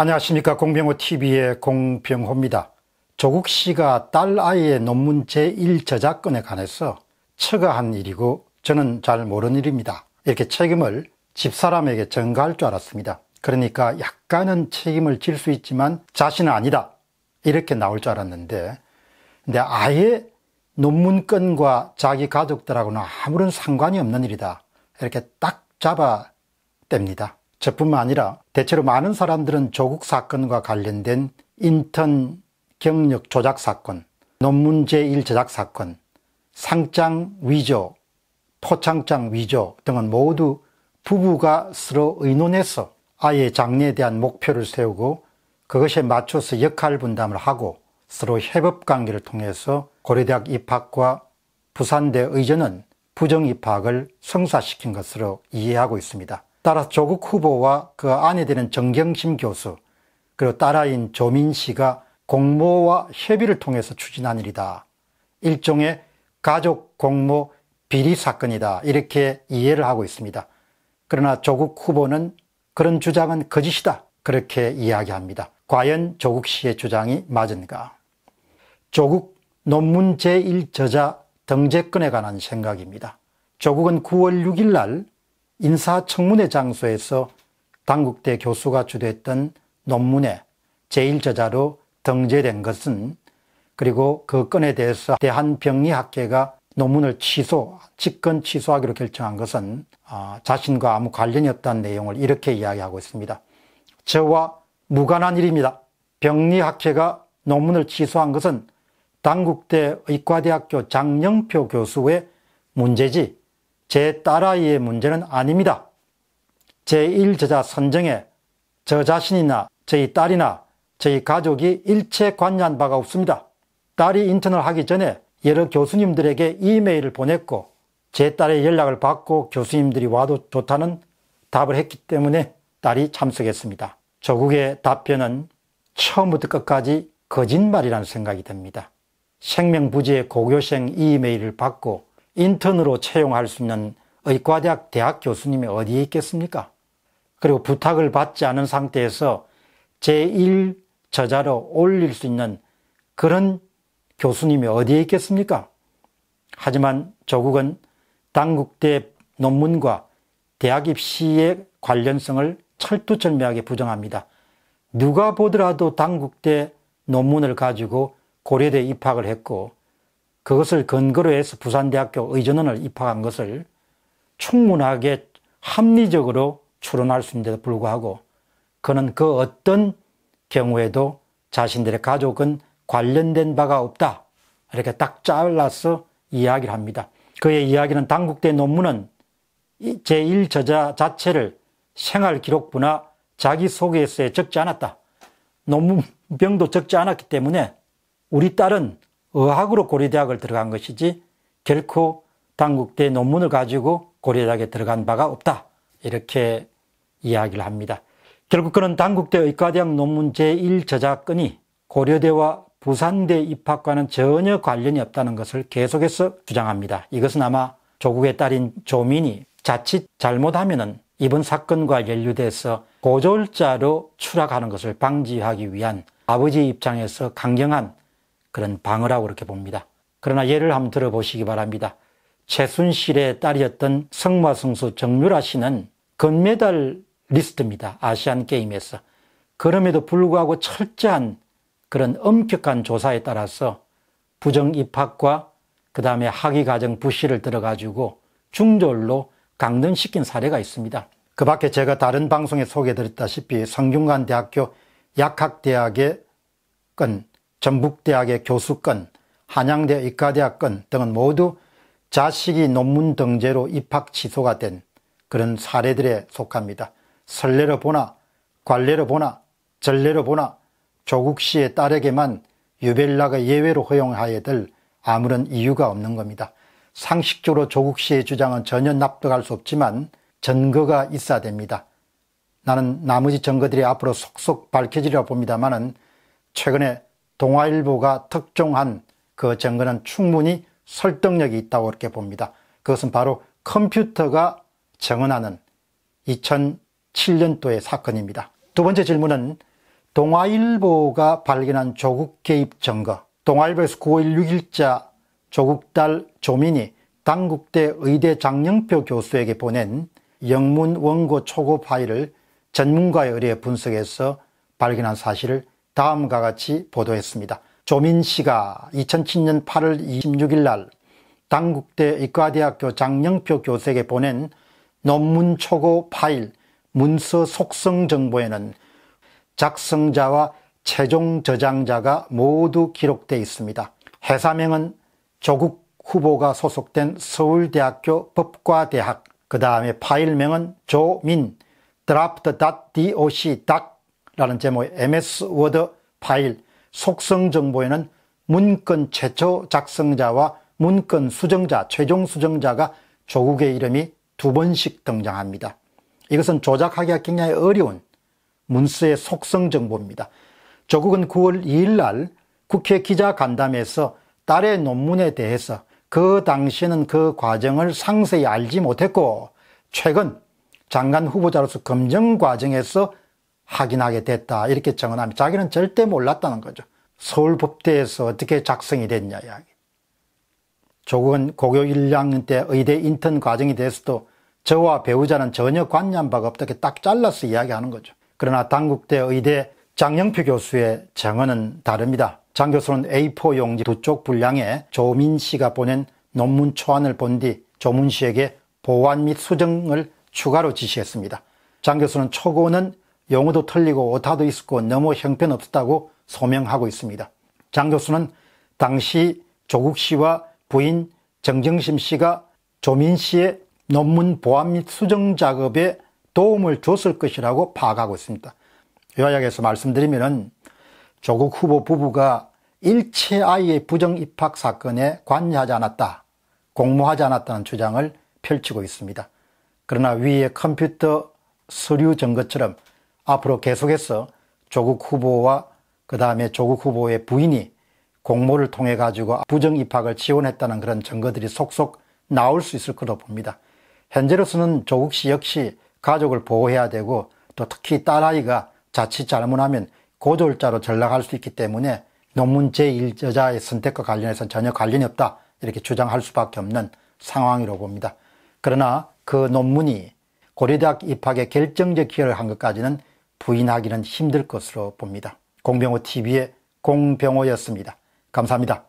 안녕하십니까 공병호TV의 공병호입니다. 조국 씨가 딸 아이의 논문 제1 저작권에 관해서 처가한 일이고 저는 잘 모르는 일입니다. 이렇게 책임을 집사람에게 전가할 줄 알았습니다. 그러니까 약간은 책임을 질 수 있지만 자신은 아니다 이렇게 나올 줄 알았는데 근데 아예 논문권과 자기 가족들하고는 아무런 상관이 없는 일이다 이렇게 딱 잡아 뗍니다. 저뿐만 아니라 대체로 많은 사람들은 조국 사건과 관련된 인턴 경력 조작 사건, 논문 제1 제작 사건, 상장 위조, 포창장 위조 등은 모두 부부가 서로 의논해서 아이의 장래에 대한 목표를 세우고 그것에 맞춰서 역할 분담을 하고 서로 협업 관계를 통해서 고려대학 입학과 부산대 의전은 부정 입학을 성사시킨 것으로 이해하고 있습니다. 따라서 조국 후보와 그 안에 되는 정경심 교수 그리고 딸아인 조민 씨가 공모와 협의를 통해서 추진한 일이다. 일종의 가족 공모 비리 사건이다. 이렇게 이해를 하고 있습니다. 그러나 조국 후보는 그런 주장은 거짓이다. 그렇게 이야기합니다. 과연 조국 씨의 주장이 맞은가? 조국 논문 제1저자 등재권에 관한 생각입니다. 조국은 9월 6일 날 인사청문회 장소에서 당국대 교수가 주도했던 논문의 제1저자로 등재된 것은 그리고 그 건에 대해서 대한병리학회가 논문을 취소, 직권 취소하기로 결정한 것은 아, 자신과 아무 관련이 없다는 내용을 이렇게 이야기하고 있습니다. 저와 무관한 일입니다. 병리학회가 논문을 취소한 것은 당국대 의과대학교 장영표 교수의 문제지 제 딸아이의 문제는 아닙니다. 제1저자 선정에 저 자신이나 저희 딸이나 저희 가족이 일체 관여한 바가 없습니다. 딸이 인턴을 하기 전에 여러 교수님들에게 이메일을 보냈고 제 딸의 연락을 받고 교수님들이 와도 좋다는 답을 했기 때문에 딸이 참석했습니다. 조국의 답변은 처음부터 끝까지 거짓말이라는 생각이 듭니다. 생명부지의 고교생 이메일을 받고 인턴으로 채용할 수 있는 의과대학 대학 교수님이 어디에 있겠습니까? 그리고 부탁을 받지 않은 상태에서 제1 저자로 올릴 수 있는 그런 교수님이 어디에 있겠습니까? 하지만 조국은 당국대 논문과 대학 입시의 관련성을 철두철미하게 부정합니다. 누가 보더라도 당국대 논문을 가지고 고려대 입학을 했고 그것을 근거로 해서 부산대학교 의전원을 입학한 것을 충분하게 합리적으로 추론할 수 있는데도 불구하고 그는 그 어떤 경우에도 자신들의 가족은 관련된 바가 없다. 이렇게 딱 잘라서 이야기를 합니다. 그의 이야기는 당국대 논문은 제1저자 자체를 생활기록부나 자기소개서에 적지 않았다. 논문병도 적지 않았기 때문에 우리 딸은 의학으로 고려대학을 들어간 것이지 결코 당국대 논문을 가지고 고려대학에 들어간 바가 없다. 이렇게 이야기를 합니다. 결국 그는 당국대 의과대학 논문 제1저작권이 고려대와 부산대 입학과는 전혀 관련이 없다는 것을 계속해서 주장합니다. 이것은 아마 조국의 딸인 조민이 자칫 잘못하면은 이번 사건과 연루돼서 고졸자로 추락하는 것을 방지하기 위한 아버지 입장에서 강경한 그런 방어라고 그렇게 봅니다. 그러나 예를 한번 들어보시기 바랍니다. 최순실의 딸이었던 성마승수 정유라 씨는 금메달 리스트입니다. 아시안 게임에서. 그럼에도 불구하고 철저한 그런 엄격한 조사에 따라서 부정 입학과 그 다음에 학위 과정 부실을 들어가지고 중졸로 강등시킨 사례가 있습니다. 그 밖에 제가 다른 방송에 소개드렸다시피 해 성균관대학교 약학대학의 건 전북대학의 교수권, 한양대 의과대학권 등은 모두 자식이 논문 등재로 입학 취소가 된 그런 사례들에 속합니다. 설레로 보나 관례로 보나 전례로 보나 조국 씨의 딸에게만 유벨라가 예외로 허용하여야될 아무런 이유가 없는 겁니다. 상식적으로 조국 씨의 주장은 전혀 납득할 수 없지만 전거가 있어야 됩니다. 나는 나머지 전거들이 앞으로 속속 밝혀지리라 봅니다만은 최근에 동아일보가 특종한 그 증거는 충분히 설득력이 있다고 이렇게 봅니다. 그것은 바로 컴퓨터가 증언하는 2007년도의 사건입니다. 두 번째 질문은 동아일보가 발견한 조국 개입 증거 동아일보에서 9월 6일자 조국 딸 조민이 당국대 의대 장영표 교수에게 보낸 영문 원고 초고 파일을 전문가의 의뢰 분석에서 발견한 사실을 다음과 같이 보도했습니다. 조민 씨가 2007년 8월 26일 날 당국대 의과대학교 장영표 교수에게 보낸 논문 초고 파일 문서 속성 정보에는 작성자와 최종 저장자가 모두 기록되어 있습니다. 회사명은 조국 후보가 소속된 서울대학교 법과대학, 그 다음에 파일명은 조민, 드랍트.doc. 라는 제목의 MS 워드 파일 속성 정보에는 문건 최초 작성자와 문건 수정자, 최종 수정자가 조국의 이름이 두 번씩 등장합니다. 이것은 조작하기가 굉장히 어려운 문서의 속성 정보입니다. 조국은 9월 2일 날 국회 기자간담회에서 딸의 논문에 대해서 그 당시에는 그 과정을 상세히 알지 못했고 최근 장관 후보자로서 검증 과정에서 확인하게 됐다 이렇게 증언하면 자기는 절대 몰랐다는 거죠. 서울법대에서 어떻게 작성이 됐냐 이야기. 조국은 고교 1, 2학년 때 의대 인턴 과정에 대해서도 저와 배우자는 전혀 관여한 바가 없다게 딱 잘라서 이야기하는 거죠. 그러나 당국대 의대 장영표 교수의 증언은 다릅니다. 장 교수는 A4 용지 두 쪽 분량에 조민 씨가 보낸 논문 초안을 본 뒤 조문 씨에게 보완 및 수정을 추가로 지시했습니다. 장 교수는 초고는 영어도 틀리고 오타도 있었고 너무 형편없었다고 소명하고 있습니다. 장 교수는 당시 조국 씨와 부인 정정심 씨가 조민 씨의 논문 보완 및 수정 작업에 도움을 줬을 것이라고 파악하고 있습니다. 요약해서 말씀드리면 조국 후보 부부가 일체 아이의 부정 입학 사건에 관여하지 않았다, 공모하지 않았다는 주장을 펼치고 있습니다. 그러나 위의 컴퓨터 서류 증거처럼 앞으로 계속해서 조국 후보와 그 다음에 조국 후보의 부인이 공모를 통해 가지고 부정 입학을 지원했다는 그런 증거들이 속속 나올 수 있을 거로 봅니다. 현재로서는 조국 씨 역시 가족을 보호해야 되고 또 특히 딸아이가 자칫 잘못하면 고졸자로 전락할 수 있기 때문에 논문 제1저자의 선택과 관련해서는 전혀 관련이 없다 이렇게 주장할 수밖에 없는 상황이라고 봅니다. 그러나 그 논문이 고려대학 입학에 결정적 기여를 한 것까지는 부인하기는 힘들 것으로 봅니다. 공병호 TV의 공병호였습니다. 감사합니다.